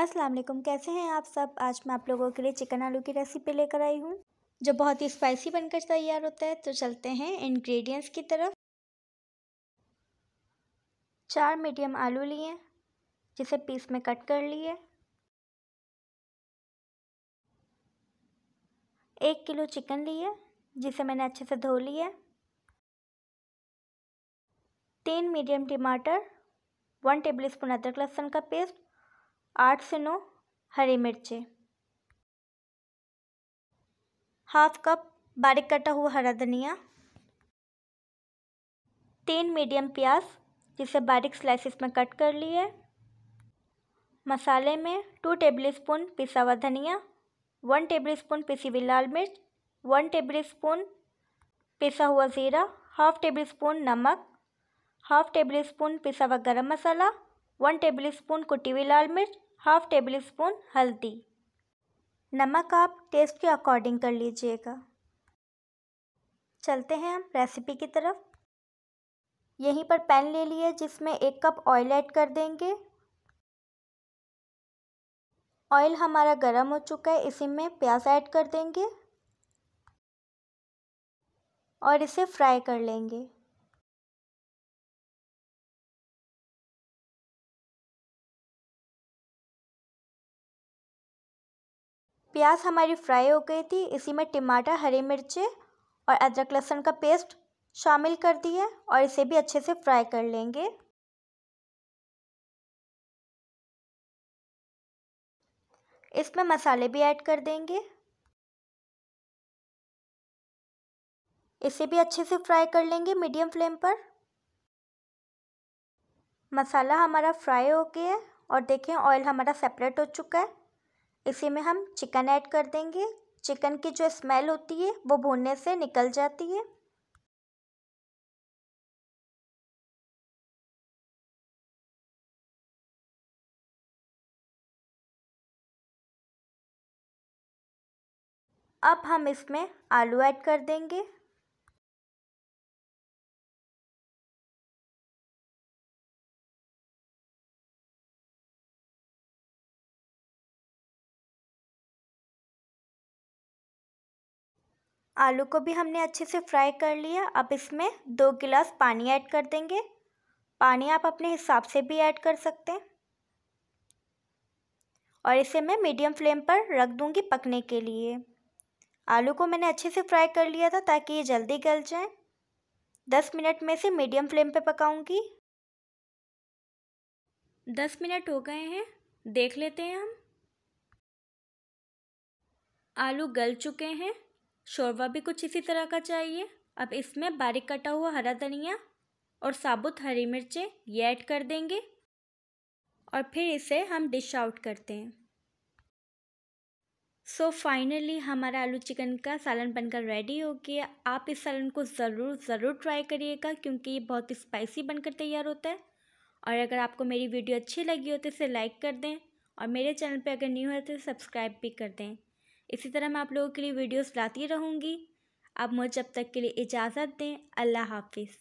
अस्सलाम वालेकुम कैसे हैं आप सब आज मैं आप लोगों के लिए चिकन आलू की रेसिपी लेकर आई हूँ जो बहुत ही स्पाइसी बनकर तैयार होता है तो चलते हैं इंग्रेडिएंट्स की तरफ चार मीडियम आलू लिए जिसे पीस में कट कर लिए एक किलो चिकन लिए जिसे मैंने अच्छे से धो लिया तीन मीडियम टमाटर वन टेबल स्पून अदरक लहसुन का पेस्ट आठ से नौ हरी मिर्चें हाफ कप बारीक कटा हुआ हरा धनिया तीन मीडियम प्याज जिसे बारीक स्लाइसिस में कट कर लिए मसाले में टू टेबलस्पून पिसा हुआ धनिया वन टेबलस्पून पिसी हुई लाल मिर्च वन टेबलस्पून पिसा हुआ ज़ीरा हाफ टेबल स्पून नमक हाफ टेबल स्पून पिसा हुआ गरम मसाला वन टेबल स्पून कुटी हुई लाल मिर्च हाफ टेबल स्पून हल्दी नमक आप टेस्ट के अकॉर्डिंग कर लीजिएगा चलते हैं हम रेसिपी की तरफ यहीं पर पैन ले लिए जिसमें एक कप ऑयल ऐड कर देंगे ऑयल हमारा गर्म हो चुका है इसी में प्याज ऐड कर देंगे और इसे फ्राई कर लेंगे प्याज हमारी फ्राई हो गई थी इसी में टमाटर हरी मिर्ची और अदरक लहसुन का पेस्ट शामिल कर दिए और इसे भी अच्छे से फ्राई कर लेंगे इसमें मसाले भी ऐड कर देंगे इसे भी अच्छे से फ्राई कर लेंगे मीडियम फ्लेम पर मसाला हमारा फ्राई हो गया है और देखें ऑयल हमारा सेपरेट हो चुका है इसी में हम चिकन ऐड कर देंगे चिकन की जो स्मेल होती है वो भुनने से निकल जाती है अब हम इसमें आलू ऐड कर देंगे आलू को भी हमने अच्छे से फ्राई कर लिया अब इसमें दो गिलास पानी ऐड कर देंगे पानी आप अपने हिसाब से भी ऐड कर सकते हैं और इसे मैं मीडियम फ्लेम पर रख दूंगी पकने के लिए आलू को मैंने अच्छे से फ्राई कर लिया था ताकि ये जल्दी गल जाए दस मिनट में इसे मीडियम फ्लेम पे पकाऊंगी दस मिनट हो गए हैं देख लेते हैं हम आलू गल चुके हैं शोरबा भी कुछ इसी तरह का चाहिए अब इसमें बारीक कटा हुआ हरा धनिया और साबुत हरी मिर्चें ये ऐड कर देंगे और फिर इसे हम डिश आउट करते हैं सो so फाइनली हमारा आलू चिकन का सालन बनकर रेडी हो गया आप इस सालन को ज़रूर ज़रूर ट्राई करिएगा क्योंकि ये बहुत स्पाइसी बनकर तैयार होता है और अगर आपको मेरी वीडियो अच्छी लगी हो तो इसे लाइक कर दें और मेरे चैनल पे अगर न्यू है तो सब्सक्राइब भी कर दें इसी तरह मैं आप लोगों के लिए वीडियोस लाती रहूँगी आप मुझे जब तक के लिए इजाज़त दें अल्लाह हाफिज़